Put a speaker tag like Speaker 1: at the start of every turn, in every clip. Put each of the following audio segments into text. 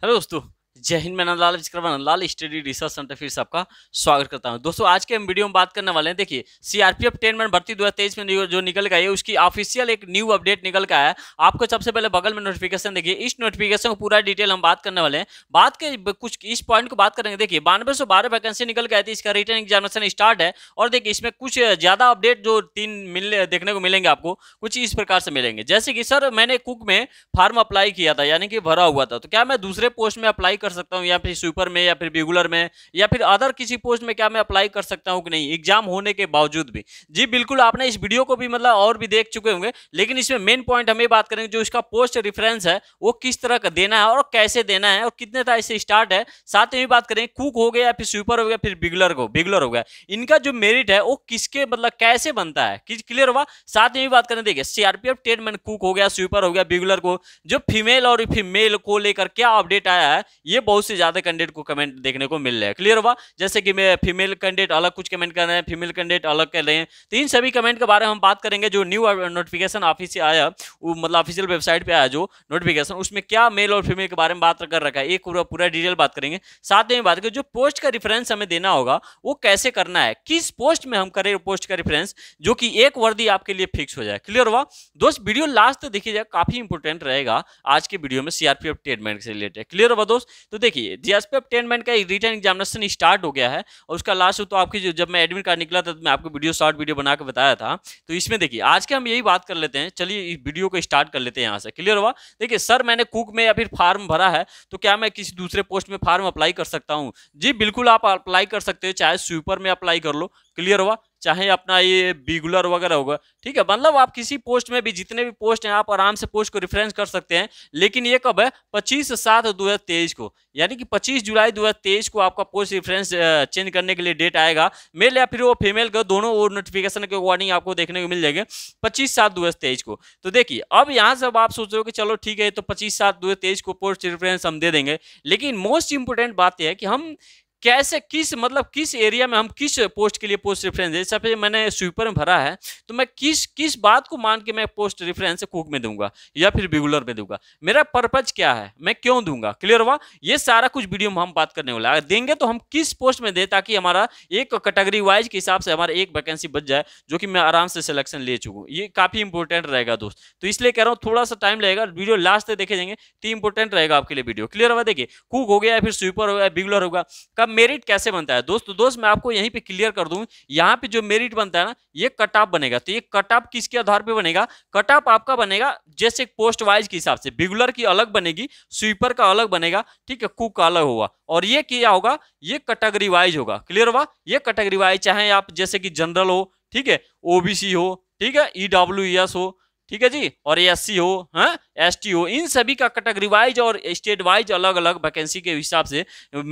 Speaker 1: Saludos tú. जय हिंद मैं Lal Vishwakarma Lal study research centre फिर से आपका स्वागत करता हूं दोस्तों आज के हम वीडियो में बात करने वाले हैं देखिए सीआरपीएफ टेन मैन भर्ती 2023 में जो निकल गई है उसकी ऑफिशियल एक न्यू अपडेट निकल का है आपको सबसे पहले बगल में नोटिफिकेशन देखिए इस नोटिफिकेशन को पूरा डिटेल हम बात करने वाले हैं बात के कुछ इस पॉइंट को बात करेंगे देखिए बानवे सौ बारह वैकेंसी निकल गए थे तो इसका रिटर्न एग्जामिनेशन स्टार्ट है और देखिए इसमें कुछ ज्यादा अपडेट जो तीन मिलने देखने को मिलेंगे आपको कुछ इस प्रकार से मिलेंगे जैसे कि सर मैंने कुक में फार्म अप्लाई किया था यानी कि भरा हुआ था तो क्या मैं दूसरे पोस्ट में अप्लाई कर सकता हूँ या फिर स्वीपर में या फिर रेगुलर में या फिर अदर किसी पोस्ट में क्या मैं अप्लाई कर सकता हूँ कि नहीं एग्जाम होने के बावजूद भी जी बिल्कुल आपने इस वीडियो को भी मतलब और भी देख चुके होंगे लेकिन इसमें मेन पॉइंट हमें बात करेंगे जो इसका पोस्ट रेफरेंस है वो किस तरह का देना है और कैसे देना है और कितने तरह से स्टार्ट है साथ ही बात करेंगे कुक हो गया फिर स्वीपर हो गया फिर बिगुलर को बिगुलर हो गया इनका जो मेरिट है वो किसके मतलब कैसे बनता है किस क्लियर हुआ साथ में बात करें देखिए सीआरपीएफ टेन मैन कुक हो गया स्वीपर हो गया बिगुलर को जो फीमेल और फीमेल को लेकर क्या अपडेट आया है ये ये बहुत से ज्यादा कैंडिडेट को कमेंट देखने को मिल रहा है क्लियर हुआ जैसे कि मैं फीमेल कैंडिडेट अलग कुछ कमेंट कर रहे हैं फीमेल कैंडिडेट अलग कर रहे हैं तो इन सभी कमेंट के बारे में हम बात करेंगे जो न्यू नोटिफिकेशन ऑफिस से आया वो मतलब ऑफिशियल वेबसाइट पर आया जो नोटिफिकेशन उसमें क्या मेल और फीमेल के बारे में बात कर रखा है एक पूरा पूरा डिटेल बात करेंगे साथ में बात करें जो पोस्ट का रिफरेंस हमें देना होगा वो कैसे करना है किस पोस्ट में हम करें पोस्ट का रिफरेंस जो कि एक वर्दी आपके लिए फिक्स हो जाए क्लियर हुआ दोस्त वीडियो लास्ट देखिए काफी इंपोर्टेंट रहेगा आज के वीडियो में सीआरपीएफ ट्रेडमेंट से रिलेटेड क्लियर हुआ दोस्त तो देखिए जीएसपी अब टेन बैंड का रिटर्न एग्जामिनेशन स्टार्ट हो गया है और उसका लास्ट तो आपकी जो जब मैं एडमिट कार्ड निकला था तो मैं आपको वीडियो शॉर्ट वीडियो बनाकर बताया था तो इसमें देखिए आज के हम यही बात कर लेते हैं चलिए इस वीडियो को स्टार्ट कर लेते हैं यहाँ से क्लियर हुआ देखिए सर मैंने कुक में या फिर फार्म भरा है तो क्या मैं किसी दूसरे पोस्ट में फार्म अप्लाई कर सकता हूँ जी बिल्कुल आप अप्लाई कर सकते हो चाहे स्वीपर में अप्लाई कर लो क्लियर हुआ चाहे अपना ये बिगुलर वगैरह होगा ठीक है मतलब आप किसी पोस्ट में भी जितने भी पोस्ट हैं आप आराम से पोस्ट को रेफरेंस कर सकते हैं लेकिन ये कब है पच्चीस सात दो को यानी कि पच्चीस जुलाई दो को आपका पोस्ट रिफरेंस चेंज करने के लिए डेट आएगा मेल या फिर वो फीमेल का दोनों और नोटिफिकेशन के अकॉर्डिंग आपको देखने को मिल जाएंगे पच्चीस सात दो को तो देखिए अब यहाँ से आप सोच रहे हो कि चलो ठीक है तो पच्चीस सात दो को पोस्ट रिफरेंस हम दे देंगे लेकिन मोस्ट इंपोर्टेंट बात यह है कि हम कैसे किस मतलब किस एरिया में हम किस पोस्ट के लिए पोस्ट रेफरेंस दे सब मैंने स्वीपर में भरा है तो मैं किस किस बात को मान के मैं पोस्ट रेफरेंस कुक में दूंगा या फिर बिगुलर में दूंगा मेरा पर्पज क्या है मैं क्यों दूंगा क्लियर हुआ ये सारा कुछ वीडियो में हम बात करने वाला अगर देंगे तो हम किस पोस्ट में दे ताकि हमारा एक कैटेगरी वाइज के हिसाब से हमारा एक वैकेंसी बच जाए जो कि मैं आराम से सिलेक्शन ले चुकूँ ये काफ़ी इंपॉर्टेंट रहेगा दोस्त तो इसलिए कह रहा हूँ थोड़ा सा टाइम लगेगा वीडियो लास्ट तक देखे जाएंगे तो इंपॉर्टेंट रहेगा आपके लिए वीडियो क्लियर हुआ देखिए कुक हो गया फिर स्वीपर हो गया बिगुलर होगा कब मेरिट कैसे बनता है दोस्तों दोस्त मैं आपको यहीं पे क्लियर कर दूं यहाँ पे जो मेरिट बनता है ना ये कट ऑफ बनेगा तो ये कट ऑफ किसके आधार पे बनेगा कट ऑफ आपका बनेगा जैसे पोस्ट वाइज के हिसाब से बिगुलर की अलग बनेगी स्वीपर का अलग बनेगा ठीक है कुक का अलग होगा और ये क्या होगा ये कैटेगरी वाइज होगा क्लियर हुआ ये कैटेगरी वाइज चाहे आप जैसे कि जनरल हो ठीक है ओबीसी हो ठीक है ईडब्ल्यू e e हो ठीक है जी और एस सी हो एस टी हो इन सभी का कैटेगरी वाइज और स्टेट वाइज अलग अलग वैकेंसी के हिसाब से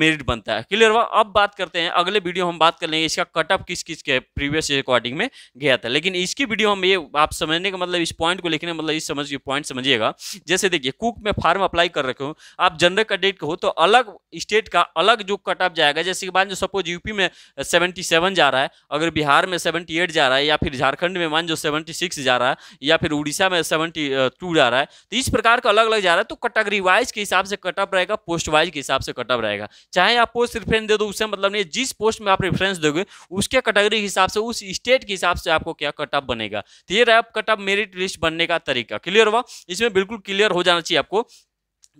Speaker 1: मेरिट बनता है क्लियर हुआ अब बात करते हैं अगले वीडियो हम बात कर लेंगे इसका कटअप किस किस के प्रीवियस अकॉर्डिंग में गया था लेकिन इसकी वीडियो हम ये आप समझने का मतलब इस पॉइंट को लिखने मतलब इस समझ पॉइंट समझिएगा जैसे देखिए कुक में फार्म अप्लाई कर रखे हो आप जनरल कैंडिडेट हो तो अलग स्टेट का अलग जो कटअप जाएगा जैसे कि मान जो सपोज यूपी में सेवेंटी जा रहा है अगर बिहार में सेवेंटी जा रहा है या फिर झारखंड में मान जो सेवेंटी जा रहा है या फिर उड़ीसा में सेवेंटी टू जा रहा है तो इस प्रकार का अलग अलग जा रहा है तो कैटेगरी वाइज के हिसाब से कटअप रहेगा पोस्ट वाइज के हिसाब से कटअप रहेगा चाहे आप पोस्ट रेफरेंस दे दो उससे मतलब नहीं जिस पोस्ट में आप रेफरेंस दोगे उसके कैटेगरी के हिसाब से उस स्टेट के हिसाब से आपको क्या कटअप बनेगा तो ये रहा कटअप मेरिट लिस्ट बनने का तरीका क्लियर हुआ इसमें बिल्कुल क्लियर हो जाना चाहिए आपको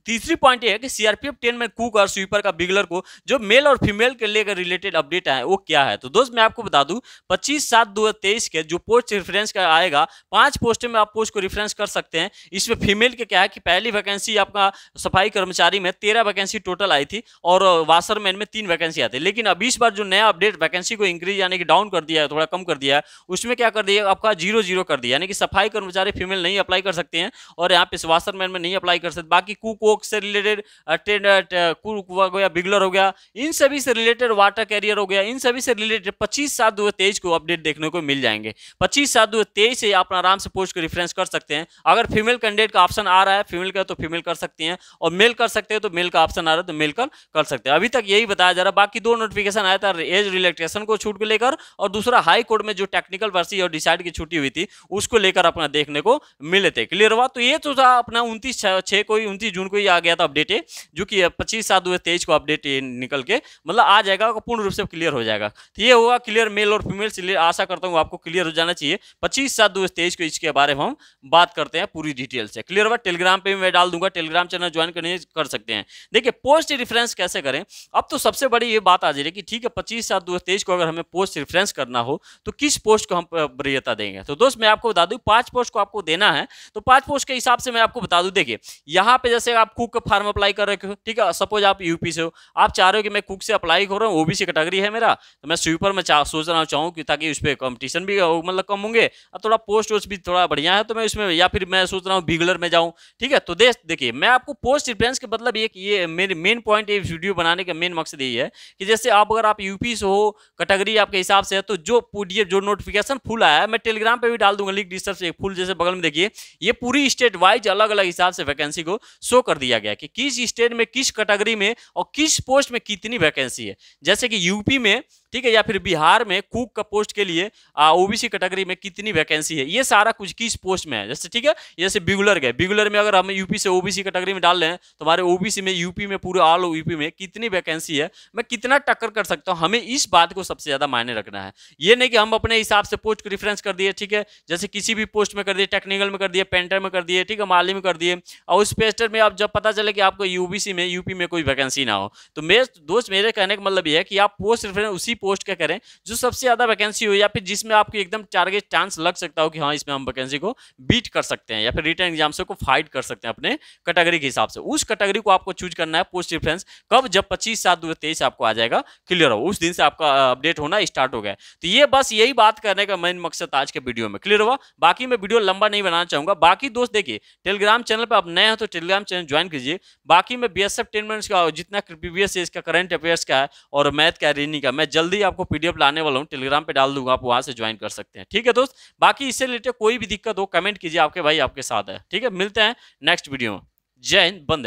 Speaker 1: तीसरी पॉइंट ये है कि सीआरपीएफ टेन में कुक और स्वीपर का बिगलर को जो मेल और फीमेल के लेकर रिलेटेड अपडेट है वो क्या है तो दोस्त मैं आपको बता दूं 25 सात 2023 के जो पोस्ट रेफरेंस का आएगा पांच पोस्ट में आप पोस्ट को रेफरेंस कर सकते हैं इसमें फीमेल के क्या है कि पहली वैकेंसी आपका सफाई कर्मचारी में तेरह वैकेंसी टोटल आई थी और वाशरमैन में तीन वैकेंसी आती है लेकिन अभी इस बार जो नया अपडेट वैकेंसी को इंक्रीज यानी कि डाउन कर दिया है थोड़ा कम कर दिया है उसमें क्या कर दिया आपका जीरो जीरो कर दिया यानी कि सफाई कर्मचारी फीमेल नहीं अप्लाई कर सकते हैं और यहाँ पे वाशरमैन में नहीं अप्लाई कर सकते बाकी कुक कोक से रिलेटेड टेन कुक हो गया बिगलर हो गया इन सभी से रिलेटेड वाटर कैरियर हो गया इन सभी से रिलेटेड पच्चीस सात दो को अपडेट देखने को मिल जाएंगे पच्चीस सात दो से आप आराम से पोस्ट को रिफ्रेंस कर सकते हैं अगर फीमेल कैंडिडेट का ऑप्शन आ रहा है फीमेल का तो फीमेल कर सकती हैं और मेल कर सकते हैं तो मेल का ऑप्शन आ रहा है तो मेल कर कर सकते हैं अभी तक यही बताया जा रहा है बाकी दो नोटिफिकेशन आया था एज रिलेक्टेशन को छूट को लेकर और दूसरा हाई कोर्ट में जो टेक्निकल वर्सी और डिसाइड की छुट्टी हुई थी उसको लेकर अपना देखने को मिले थे क्लियर हुआ तो ये तो था अपना उनतीस छः को ही उनतीस जून को ये आ गया था अपडेट जो कि पच्चीस सात दो तेईस को अपडेट निकल के मतलब आ जाएगा पूर्ण रूप से क्लियर हो जाएगा तो ये होगा क्लियर मेल और फीमेल इसलिए आशा करता हूँ आपको क्लियर हो जाना चाहिए पच्चीस सात दो तेईस को इसके बारे में हम बात करते हैं पूरी डिटेल से क्लियर हुआ टेलीग्राम पर मैं डाल दूंगा टेलीग्राम चैनल ज्वाइन करने कर सकते हैं देखिए पोस्ट रिफरेंस कैसे करें अब तो सबसे बड़ी ये बात आ जा रही है कि ठीक है पच्चीस सात दो को अगर हमें पोस्ट रिफरेंस करना हो तो किस पोस्ट को हम वरीयता देंगे तो दोस्त मैं आपको बता दूँ पाँच पोस्ट को आपको देना है तो पाँच पोस्ट के हिसाब से मैं आपको बता दूँ देखिए यहाँ पे जैसे आप आप कुक का फार्म अप्लाई कर रखे हो ठीक है सपोज आप यूपी से हो आप चाह रहे हो कि मैं कुक से अप्लाई कर रहा हूँ ओबीसी कैटेगरी है मेरा तो मैं स्वीपर में चाह सोच रहा चाहूँ कि ताकि उस पर कॉम्पिटिशन भी मतलब कम होंगे और थोड़ा पोस्ट वोस्ट भी थोड़ा बढ़िया है तो मैं उसमें या फिर मैं सोच रहा हूँ बिगलर में जाऊँ ठीक है तो देखिए मैं आपको पोस्ट रिफरेंस के मतलब एक ये मेरे मेन पॉइंट ये वीडियो बनाने का मेन मकसद यही है कि जैसे आप अगर आप यूपी से हो कैटेगरी आपके हिसाब से है तो जो पी जो नोटिफिकेशन फुल आया है मैं टेलीग्राम पर भी डाल दूंगा लिंक डिस्टर्ब से फुल जैसे बगल में देखिए ये पूरी स्टेट वाइज अलग अलग हिसाब से वैकेंसी को शो कर कर दिया गया कि किस स्टेट में किस कैटेगरी में और किस पोस्ट में कितनी वैकेंसी है जैसे कि यूपी में ठीक है या फिर बिहार में कुक का पोस्ट के लिए ओबीसी कैटेगरी में कितनी वैकेंसी है ये सारा कुछ किस पोस्ट में है जैसे ठीक है जैसे बिगुलर गए बिगुलर में अगर हम यूपी से ओबीसी कैटेगरी में डाल रहे हैं तो हमारे ओबीसी में यूपी में पूरे ऑल यूपी में कितनी वैकेंसी है मैं कितना टक्कर कर सकता हूँ हमें इस बात को सबसे ज्यादा मायने रखना है ये नहीं कि हम अपने हिसाब से पोस्ट को रेफरेंस कर दिए ठीक है जैसे किसी भी पोस्ट में कर दिए टेक्निकल में कर दिए पेंटर में कर दिए ठीक है माली में कर दिए और उस पेस्टर में आप जब पता चले कि आपको यूबीसी में यूपी में कोई वैकेंसी ना हो तो मेरे दोस्त मेरे कहने का मतलब यह है कि आप पोस्ट रिफरेंस उसी पोस्ट क्या करें जो सबसे ज़्यादा वैकेंसी हो या फिर जिसमें आपको एकदम टारगेट चांस लग सकता हो कि हाँ इसमें हम वैकेंसी को बीट कर सकते हैं या फिर रिटर्न एग्जाम से को फाइट कर सकते हैं अपने कैटेगरी के हिसाब से उस कैटेगरी को आपको चूज करना है पोस्ट रिफरेंस कब जब पच्चीस सात दो आपको आ जाएगा क्लियर हो उस दिन से आपका अपडेट होना स्टार्ट हो गया तो ये बस यही बात करने का मेन मकसद आज के वीडियो में क्लियर हुआ बाकी मैं वीडियो लंबा नहीं बनाना चाहूंगा बाकी दोस्त देखिए टेलीग्राम चैनल पर आप नए हो तो टेलीग्राम चैनल ज्वाइन कीजिए बाकी मैं B S F ten minutes का जितना प्रीवियस इसका करंट अफेयर्स का है और मैथ का रीनिंग का मैं जल्दी जल्दी आपको पीडीएफ लाने वाला हूँ टेलीग्राम पे डाल दूंगा आप वहाँ से ज्वाइन कर सकते हैं ठीक है दोस्त बाकी इससे रिलेटेड कोई भी दिक्कत हो कमेंट कीजिए आपके भाई आपके साथ है ठीक है मिलते हैं नेक्स्ट वीडियो में जय हिंद बंदे